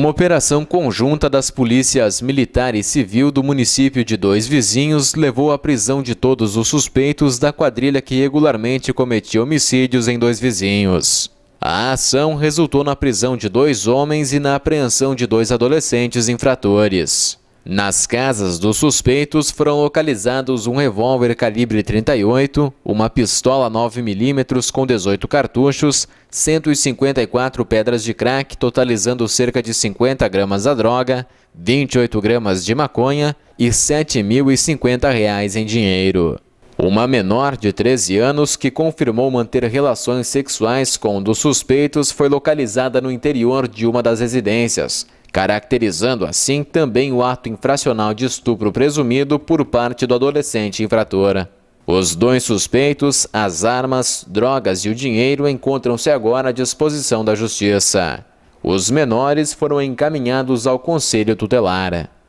Uma operação conjunta das polícias militar e civil do município de Dois Vizinhos levou à prisão de todos os suspeitos da quadrilha que regularmente cometia homicídios em Dois Vizinhos. A ação resultou na prisão de dois homens e na apreensão de dois adolescentes infratores. Nas casas dos suspeitos foram localizados um revólver calibre 38, uma pistola 9mm com 18 cartuchos, 154 pedras de crack, totalizando cerca de 50 gramas da droga, 28 gramas de maconha e R$ 7.050 em dinheiro. Uma menor de 13 anos que confirmou manter relações sexuais com um dos suspeitos foi localizada no interior de uma das residências caracterizando assim também o ato infracional de estupro presumido por parte do adolescente infrator. Os dois suspeitos, as armas, drogas e o dinheiro encontram-se agora à disposição da Justiça. Os menores foram encaminhados ao Conselho Tutelar.